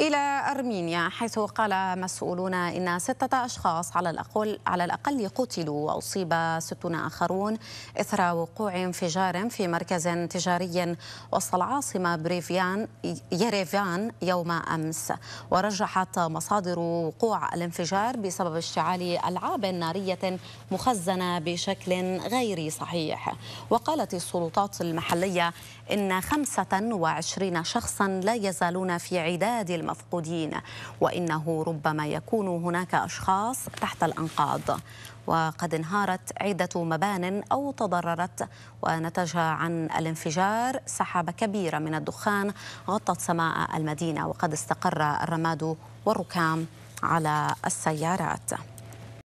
إلى أرمينيا حيث قال مسؤولون إن ستة أشخاص على الأقل على الأقل قتلوا وأصيب ستون آخرون إثر وقوع انفجار في مركز تجاري وسط العاصمة بريفيان يريفان يوم أمس ورجحت مصادر وقوع الانفجار بسبب اشتعال ألعاب نارية مخزنة بشكل غير صحيح وقالت السلطات المحلية إن 25 شخصا لا يزالون في عداد المفقودين وإنه ربما يكون هناك أشخاص تحت الأنقاض وقد انهارت عدة مبان أو تضررت ونتج عن الانفجار سحابة كبيرة من الدخان غطت سماء المدينة وقد استقر الرماد والركام على السيارات